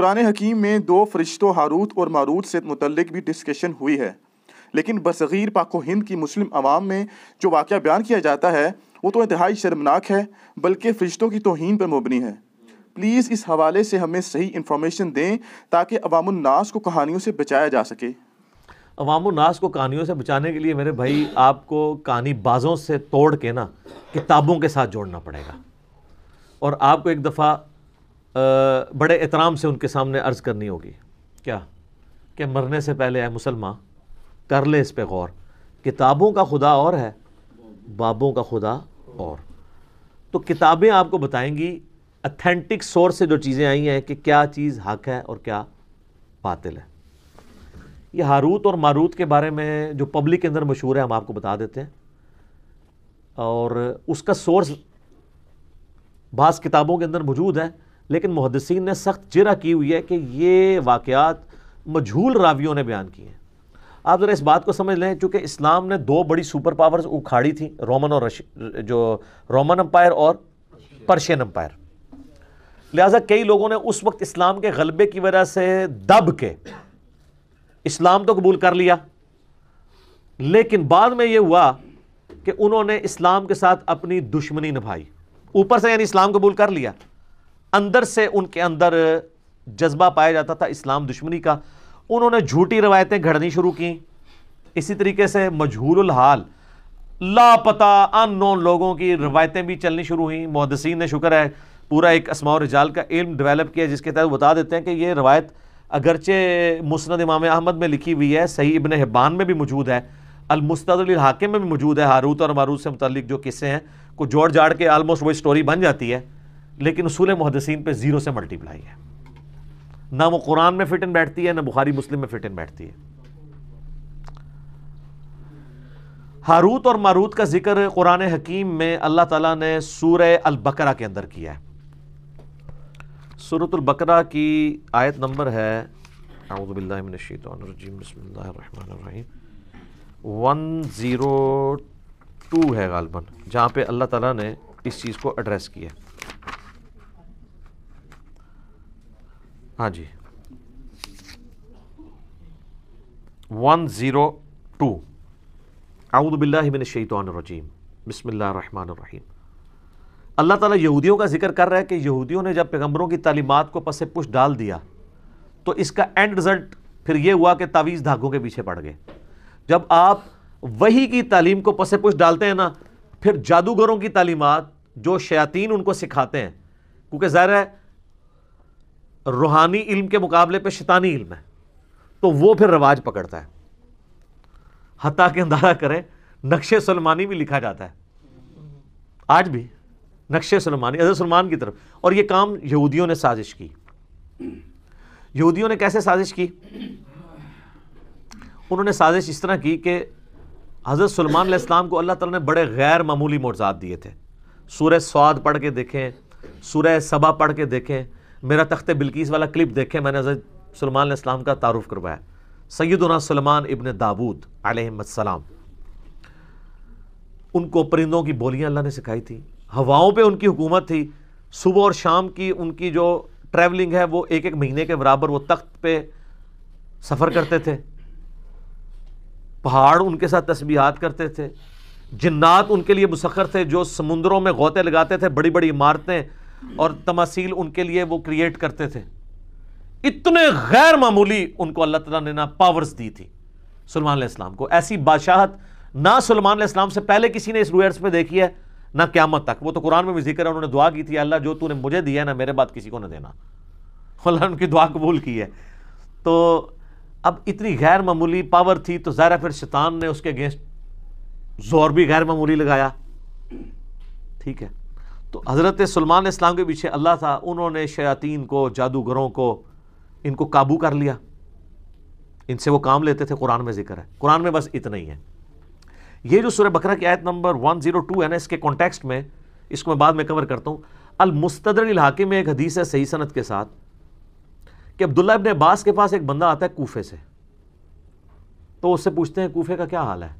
कुरान हकीम में दो फरिश्तों हारूत और मारूत से मुतलक भी डिस्कशन हुई है लेकिन बसगीर पाको हिंद की मुस्लिम आवाम में जो वाक़ बयान किया जाता है वो तो इतहाई शर्मनाक है बल्कि फरिश्तों की तोहन पर मबनी है प्लीज़ इस हवाले से हमें सही इन्फॉर्मेशन दें ताकि अवामनास को कहानियों से बचाया जा सके अवामनास को कहानियों से बचाने के लिए मेरे भाई आपको कहानी बाज़ों से तोड़ के ना किताबों के साथ जोड़ना पड़ेगा और आपको एक दफ़ा बड़े एहतराम से उनके सामने अर्ज़ करनी होगी क्या कि मरने से पहले आए मुसलमान कर ले इस पर गौर किताबों का खुदा और है बाबों का खुदा और तो किताबें आपको बताएंगी अथेंटिक सोर्स से जो चीज़ें आई हैं कि क्या चीज़ हक है और क्या बातिल है ये हारूत और मारूत के बारे में जो पब्लिक के अंदर मशहूर है हम आपको बता देते हैं और उसका सोर्स बास किताबों के अंदर मौजूद है लेकिन मुहदसिन ने सख्त जिरा की हुई है कि ये वाक़ात मझूल रावियों ने बयान किए हैं आप ज़रा इस बात को समझ लें चूँकि इस्लाम ने दो बड़ी सुपर पावर्स उखाड़ी थी रोमन और जो रोमन अम्पायर और पर्शियन अम्पायर लिहाजा कई लोगों ने उस वक्त इस्लाम के गलबे की वजह से दब के इस्लाम तो कबूल कर लिया लेकिन बाद में ये हुआ कि उन्होंने इस्लाम के साथ अपनी दुश्मनी निभाई ऊपर से यानी इस्लाम कबूल कर लिया अंदर से उनके अंदर जज्बा पाया जाता था इस्लाम दुश्मनी का उन्होंने झूठी रवायतें घड़नी शुरू की इसी तरीके से मजहूल हाल लापता नोन लोगों की रवायतें भी चलनी शुरू हुई मुहदसिन ने शुक्र है पूरा एक असमा रिजाल का इल्म डेवलप किया जिसके तहत बता देते हैं कि ये रवायत अगरचे मुस्ंद इमाम अहमद में लिखी हुई है सही इबन हिब्बान में भी मौजूद है अलमुस्तदिल हाकिम में भी मौजूद है हारूत और मारूत से मतलब जो किस्से हैं को जोड़ जाड़ के आलमोस्ट वो स्टोरी बन जाती है लेकिन उसूल मुहदसिन पे ज़ीरो से मल्टीप्लाई है ना वो कुरान में फिट इन बैठती है ना बुखारी मुस्लिम में फिट इन बैठती है हारूत और मारूत का जिक्र कुरान हकीम में अल्लाह ताला ने सूर अलबकरा के अंदर किया है सूरतुल्बकरा की आयत नंबर है वन ज़ीरो टू है गालबन जहाँ पे अल्लाह ताला ने इस चीज़ को एड्रेस किया हाँ जी वन ज़ीरो टू आउदबिल्लिन शैतरजीम रहीम अल्लाह ताला यहूदियों का जिक्र कर रहा है कि यहूदियों ने जब पैगम्बरों की तालीमत को पसे पुश डाल दिया तो इसका एंड रिज़ल्ट फिर ये हुआ कि तावीज़ धागों के पीछे पड़ गए जब आप वही की तालीम को पसे पुश डालते हैं ना फिर जादूगरों की तालीमत जो शयातीन उनको सिखाते हैं क्योंकि ज़ाहिर है रूहानी इल्म के मुकाबले पे शैतानी इल्म है तो वो फिर रवाज पकड़ता है हती के अंदाजा करें नक्शे सलमानी भी लिखा जाता है आज भी नक्शे सलमानी अजर सलमान की तरफ और ये काम यहूदियों ने साजिश की यहूदियों ने कैसे साजिश की उन्होंने साजिश इस तरह की कि हज़रत सलमान इस्लाम को अल्लाह ताला ने बड़े गैर मामूली मोजात दिए थे सूर्य स्वाद पढ़ के देखें सूर्य सबा पढ़ के देखें मेरा तख्त बिल्किस वाला क्लिप देखे मैंने सलमान इस्लाम का तारुफ करवाया सैदना सलमान इबन दाऊद आलम उनको परिंदों की बोलियाँ अल्लाह ने सिखाई थी हवाओं पर उनकी हुकूमत थी सुबह और शाम की उनकी जो ट्रैवलिंग है वो एक एक महीने के बराबर वो तख्त पे सफ़र करते थे पहाड़ उनके साथ तस्बीहात करते थे जन्नात उनके लिए मुसखर थे जो समुंदरों में गोते लगाते थे बड़ी बड़ी इमारतें और तमासील उनके लिए वो क्रिएट करते थे इतने गैर मामूली उनको अल्लाह तला ने ना पावर्स दी थी सलमान इस्लाम को ऐसी बादशाहत ना सलमान इस्लाम से पहले किसी ने इस रूयर्स में देखी है ना क्या मत तक वो तो कुरान में भी जिक्र है उन्होंने दुआ की थी अल्लाह जो तूने मुझे दिया है ना मेरे बात किसी को ना देना अल्लाह ने उनकी दुआ कबूल की है तो अब इतनी गैर मामूली पावर थी तो ज़ाहिर फिर शैतान ने उसके अगेंस्ट जोर भी गैर मामूली लगाया ठीक है तो हज़रत सलमान इस्लाम के पीछे अल्लाह था उन्होंने शयातीन को जादूगरों को इनको काबू कर लिया इनसे वो काम लेते थे कुरान में जिक्र है कुरान में बस इतना ही है ये जो सूर्य बकरा की आयत नंबर 102 है ना इसके कॉन्टेक्स्ट में इसको मैं बाद में कवर करता हूँ अलमुस्तदर इलाके में एक हदीस है सही सनत के साथ कि अब्दुल्ला इबन अब्बास के पास एक बंदा आता है कूफे से तो उससे पूछते हैं कूफे का क्या हाल है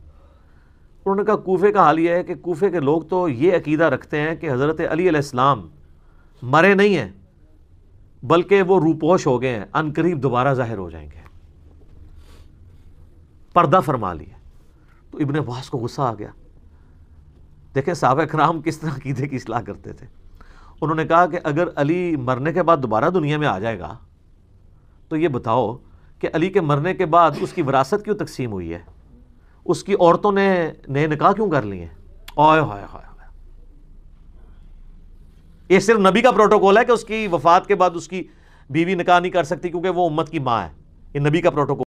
तो उन्होंने कहा कोफे का हाल यह है कि कोफे के लोग तो ये अकीदा रखते हैं कि हज़रत अली मरे नहीं हैं बल्कि वो रूपोश हो गए हैं अनकरीब दोबारा ज़ाहिर हो जाएंगे पर्दा फरमा लिया तो इबन अब्बास को गुस्सा आ गया देखें साहब कराम किस तरह कीदे की असलाह करते थे उन्होंने कहा कि अगर अली मरने के बाद दोबारा दुनिया में आ जाएगा तो ये बताओ कि अली के मरने के बाद उसकी विरासत क्यों तकसीम हुई है उसकी औरतों ने नए निकाह क्यों कर लिए ये सिर्फ नबी का प्रोटोकॉल है कि उसकी वफात के बाद उसकी बीवी निकाह नहीं कर सकती क्योंकि वो उम्मत की माँ है ये नबी का प्रोटोकॉल